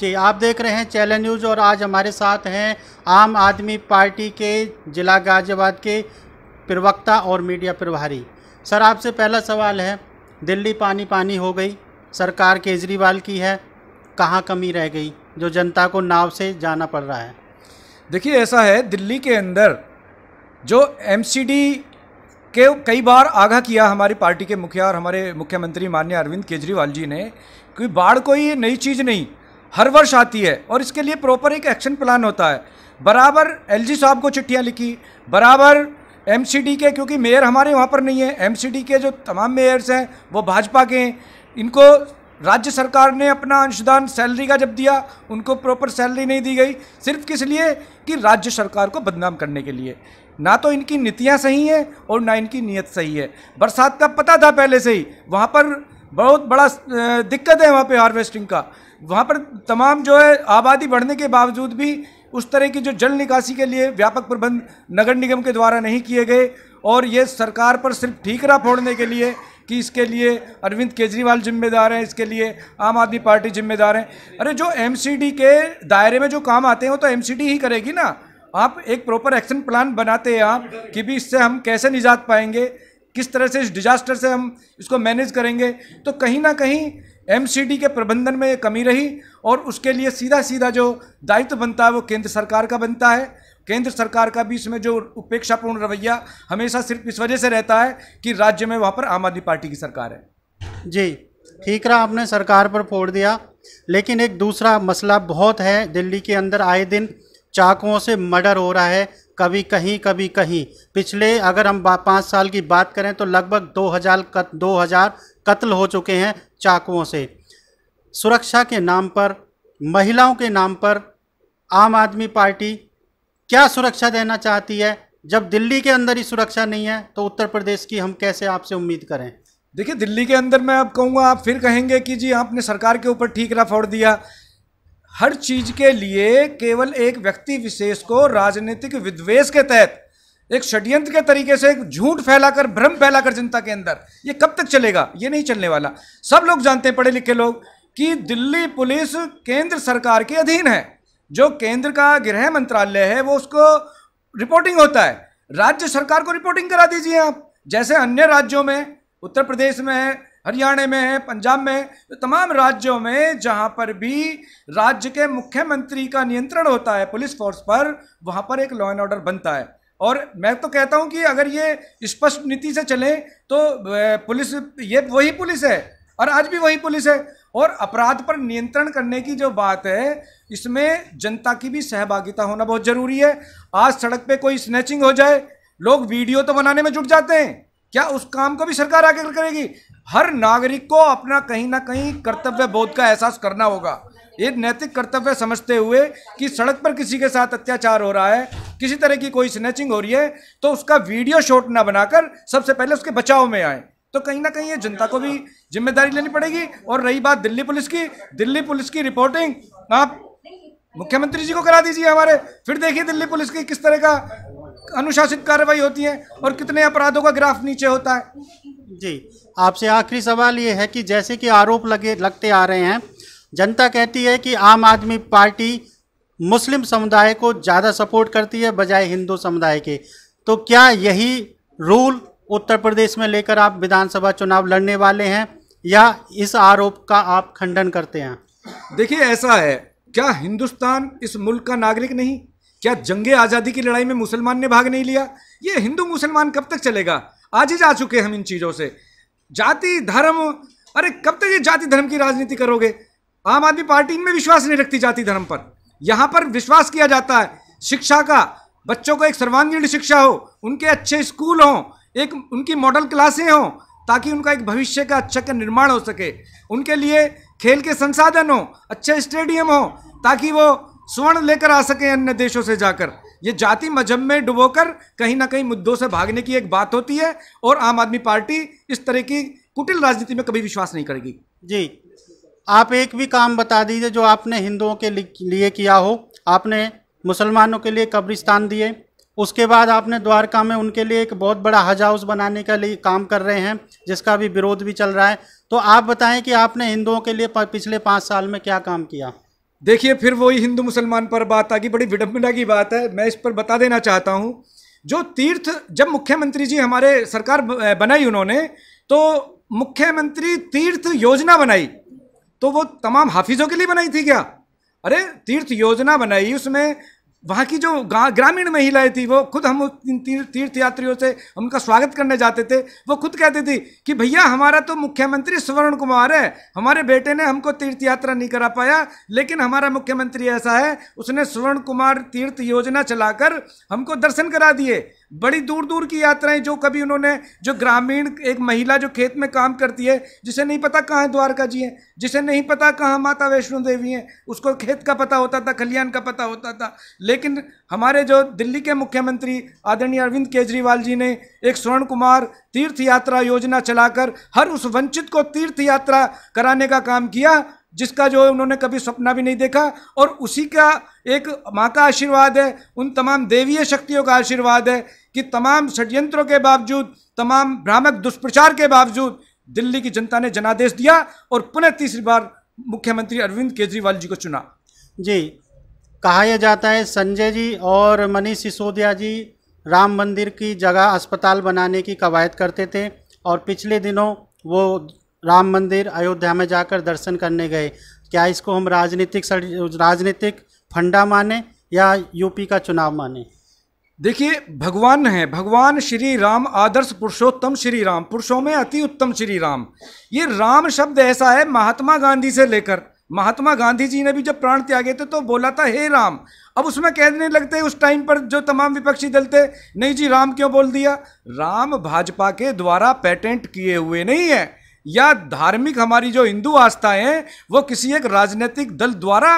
जी आप देख रहे हैं चैनल न्यूज़ और आज हमारे साथ हैं आम आदमी पार्टी के जिला गाजियाबाद के प्रवक्ता और मीडिया प्रभारी सर आपसे पहला सवाल है दिल्ली पानी पानी हो गई सरकार केजरीवाल की है कहाँ कमी रह गई जो जनता को नाव से जाना पड़ रहा है देखिए ऐसा है दिल्ली के अंदर जो एम के कई बार आगाह किया हमारी पार्टी के मुखिया और हमारे मुख्यमंत्री माननीय अरविंद केजरीवाल जी ने कि बाढ़ कोई नई चीज़ नहीं हर वर्ष आती है और इसके लिए प्रॉपर एक एक्शन प्लान होता है बराबर एलजी साहब को चिट्ठियाँ लिखी बराबर एमसीडी के क्योंकि मेयर हमारे वहाँ पर नहीं है एमसीडी के जो तमाम मेयर्स हैं वो भाजपा के हैं इनको राज्य सरकार ने अपना अंशदान सैलरी का जब दिया उनको प्रॉपर सैलरी नहीं दी गई सिर्फ किस लिए कि राज्य सरकार को बदनाम करने के लिए ना तो इनकी नीतियाँ सही हैं और ना इनकी नीयत सही है बरसात का पता था पहले से ही वहाँ पर बहुत बड़ा दिक्कत है वहाँ पर हार्वेस्टिंग का वहाँ पर तमाम जो है आबादी बढ़ने के बावजूद भी उस तरह की जो जल निकासी के लिए व्यापक प्रबंध नगर निगम के द्वारा नहीं किए गए और ये सरकार पर सिर्फ ठीकरा फोड़ने के लिए कि इसके लिए अरविंद केजरीवाल जिम्मेदार हैं इसके लिए आम आदमी पार्टी जिम्मेदार हैं अरे जो एमसीडी के दायरे में जो काम आते हैं वो तो एमसीडी ही करेगी ना आप एक प्रॉपर एक्शन प्लान बनाते हैं आप कि भी इससे हम कैसे निजात पाएंगे किस तरह से इस डिजास्टर से हम इसको मैनेज करेंगे तो कहीं ना कहीं एम के प्रबंधन में ये कमी रही और उसके लिए सीधा सीधा जो दायित्व बनता है वो केंद्र सरकार का बनता है केंद्र सरकार का भी इसमें जो उपेक्षापूर्ण रवैया हमेशा सिर्फ इस वजह से रहता है कि राज्य में वहाँ पर आम आदमी पार्टी की सरकार है जी ठीक रहा आपने सरकार पर फोड़ दिया लेकिन एक दूसरा मसला बहुत है दिल्ली के अंदर आए दिन चाकुओं से मर्डर हो रहा है कभी कहीं कभी कहीं पिछले अगर हम पाँच साल की बात करें तो लगभग दो हज़ार कत, हज़ार कत्ल हो चुके हैं चाकुओं से सुरक्षा के नाम पर महिलाओं के नाम पर आम आदमी पार्टी क्या सुरक्षा देना चाहती है जब दिल्ली के अंदर ही सुरक्षा नहीं है तो उत्तर प्रदेश की हम कैसे आपसे उम्मीद करें देखिए दिल्ली के अंदर मैं अब कहूँगा आप फिर कहेंगे कि जी आपने सरकार के ऊपर ठीकरा फोड़ दिया हर चीज के लिए केवल एक व्यक्ति विशेष को राजनीतिक विद्वेष के तहत एक षड्यंत्र के तरीके से एक झूठ फैलाकर भ्रम फैलाकर जनता के अंदर ये कब तक चलेगा ये नहीं चलने वाला सब लोग जानते हैं पढ़े लिखे लोग कि दिल्ली पुलिस केंद्र सरकार के अधीन है जो केंद्र का गृह मंत्रालय है वो उसको रिपोर्टिंग होता है राज्य सरकार को रिपोर्टिंग करा दीजिए आप जैसे अन्य राज्यों में उत्तर प्रदेश में है हरियाणा में है पंजाब में तो तमाम राज्यों में जहाँ पर भी राज्य के मुख्यमंत्री का नियंत्रण होता है पुलिस फोर्स पर वहाँ पर एक लॉ एंड ऑर्डर बनता है और मैं तो कहता हूं कि अगर ये स्पष्ट नीति से चले तो पुलिस ये वही पुलिस है और आज भी वही पुलिस है और अपराध पर नियंत्रण करने की जो बात है इसमें जनता की भी सहभागिता होना बहुत ज़रूरी है आज सड़क पर कोई स्नैचिंग हो जाए लोग वीडियो तो बनाने में जुट जाते हैं क्या उस काम को भी सरकार आगे करेगी हर नागरिक को अपना कहीं ना कहीं कर्तव्य बोध का एहसास करना होगा एक नैतिक कर्तव्य समझते हुए कि सड़क पर किसी के साथ अत्याचार हो रहा है किसी तरह की कोई स्नैचिंग हो रही है तो उसका वीडियो शॉट ना बनाकर सबसे पहले उसके बचाव में आए तो कहीं ना कहीं ये जनता को भी जिम्मेदारी लेनी पड़ेगी और रही बात दिल्ली पुलिस की दिल्ली पुलिस की रिपोर्टिंग आप मुख्यमंत्री जी को करा दीजिए हमारे फिर देखिए दिल्ली पुलिस की किस तरह का अनुशासित कार्रवाई होती है और कितने अपराधों का ग्राफ नीचे होता है जी आपसे आखिरी सवाल ये है कि जैसे कि आरोप लगे लगते आ रहे हैं जनता कहती है कि आम आदमी पार्टी मुस्लिम समुदाय को ज़्यादा सपोर्ट करती है बजाय हिंदू समुदाय के तो क्या यही रूल उत्तर प्रदेश में लेकर आप विधानसभा चुनाव लड़ने वाले हैं या इस आरोप का आप खंडन करते हैं देखिए ऐसा है क्या हिंदुस्तान इस मुल्क का नागरिक नहीं क्या जंगे आज़ादी की लड़ाई में मुसलमान ने भाग नहीं लिया ये हिंदू मुसलमान कब तक चलेगा आज ही जा चुके हैं हम इन चीज़ों से जाति धर्म अरे कब तक ये जाति धर्म की राजनीति करोगे आम आदमी पार्टी इनमें विश्वास नहीं रखती जाति धर्म पर यहाँ पर विश्वास किया जाता है शिक्षा का बच्चों को एक सर्वांगीण शिक्षा हो उनके अच्छे स्कूल हों एक उनकी मॉडल क्लासें हों ताकि उनका एक भविष्य का अच्छा का निर्माण हो सके उनके लिए खेल के संसाधन हों अच्छे स्टेडियम हों ताकि वो स्वर्ण लेकर आ सकें अन्य देशों से जाकर ये जाति मजहब में डुबोकर कहीं ना कहीं मुद्दों से भागने की एक बात होती है और आम आदमी पार्टी इस तरह की कुटिल राजनीति में कभी विश्वास नहीं करेगी जी आप एक भी काम बता दीजिए जो आपने हिंदुओं के लिए किया हो आपने मुसलमानों के लिए कब्रिस्तान दिए उसके बाद आपने द्वारका में उनके लिए एक बहुत बड़ा हज हाउस बनाने का लिए काम कर रहे हैं जिसका भी विरोध भी चल रहा है तो आप बताएं कि आपने हिंदुओं के लिए पिछले पाँच साल में क्या काम किया देखिए फिर वही हिंदू मुसलमान पर बात आ गई बड़ी विडम्बना की बात है मैं इस पर बता देना चाहता हूँ जो तीर्थ जब मुख्यमंत्री जी हमारे सरकार बनाई उन्होंने तो मुख्यमंत्री तीर्थ योजना बनाई तो वो तमाम हाफिज़ों के लिए बनाई थी क्या अरे तीर्थ योजना बनाई उसमें वहाँ की जो ग्रामीण महिलाएं थी वो खुद हम तीर्थ यात्रियों से उनका स्वागत करने जाते थे वो खुद कहती थी कि भैया हमारा तो मुख्यमंत्री स्वर्ण कुमार है हमारे बेटे ने हमको तीर्थ यात्रा नहीं करा पाया लेकिन हमारा मुख्यमंत्री ऐसा है उसने स्वर्ण कुमार तीर्थ योजना चलाकर हमको दर्शन करा दिए बड़ी दूर दूर की यात्राएं जो कभी उन्होंने जो ग्रामीण एक महिला जो खेत में काम करती है जिसे नहीं पता कहाँ द्वारका जी हैं जिसे नहीं पता कहाँ माता वैष्णो देवी हैं उसको खेत का पता होता था खलियान का पता होता था लेकिन हमारे जो दिल्ली के मुख्यमंत्री आदरणीय अरविंद केजरीवाल जी ने एक स्वर्ण कुमार तीर्थ यात्रा योजना चलाकर हर उस वंचित को तीर्थ यात्रा कराने का काम किया जिसका जो है उन्होंने कभी सपना भी नहीं देखा और उसी का एक माँ का आशीर्वाद है उन तमाम देवीय शक्तियों का आशीर्वाद है कि तमाम षड्यंत्रों के बावजूद तमाम भ्रामक दुष्प्रचार के बावजूद दिल्ली की जनता ने जनादेश दिया और पुनः तीसरी बार मुख्यमंत्री अरविंद केजरीवाल जी को चुना जी कहा जाता है संजय जी और मनीष सिसोदिया जी राम मंदिर की जगह अस्पताल बनाने की कवायद करते थे और पिछले दिनों वो राम मंदिर अयोध्या में जाकर दर्शन करने गए क्या इसको हम राजनीतिक राजनीतिक फंडा माने या यूपी का चुनाव माने देखिए भगवान है भगवान श्री राम आदर्श पुरुषोत्तम श्री राम पुरुषों में अति उत्तम श्री राम ये राम शब्द ऐसा है महात्मा गांधी से लेकर महात्मा गांधी जी ने भी जब प्राण त्यागे थे तो बोला था हे राम अब उसमें कहने लगते उस टाइम पर जो तमाम विपक्षी दल थे नहीं जी राम क्यों बोल दिया राम भाजपा के द्वारा पेटेंट किए हुए नहीं है या धार्मिक हमारी जो हिंदू आस्थाएं हैं वो किसी एक राजनीतिक दल द्वारा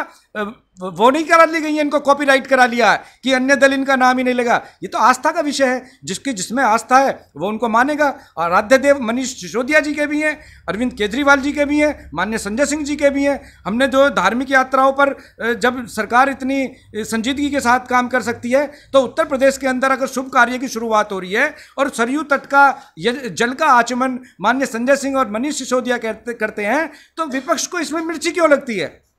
वो नहीं करा ली गई है इनको कॉपीराइट करा लिया है कि अन्य दल इनका नाम ही नहीं लगा ये तो आस्था का विषय है जिसकी जिसमें आस्था है वो उनको मानेगा और आराध्य देव मनीष सिसोदिया जी के भी हैं अरविंद केजरीवाल जी के भी हैं मान्य संजय सिंह जी के भी हैं हमने जो धार्मिक यात्राओं पर जब सरकार इतनी संजीदगी के साथ काम कर सकती है तो उत्तर प्रदेश के अंदर अगर शुभ कार्य की शुरुआत हो रही है और सरयू तट का जल का आचमन मान्य संजय सिंह और मनीष सिसोदिया करते हैं तो विपक्ष को इसमें मिर्ची क्यों लगती है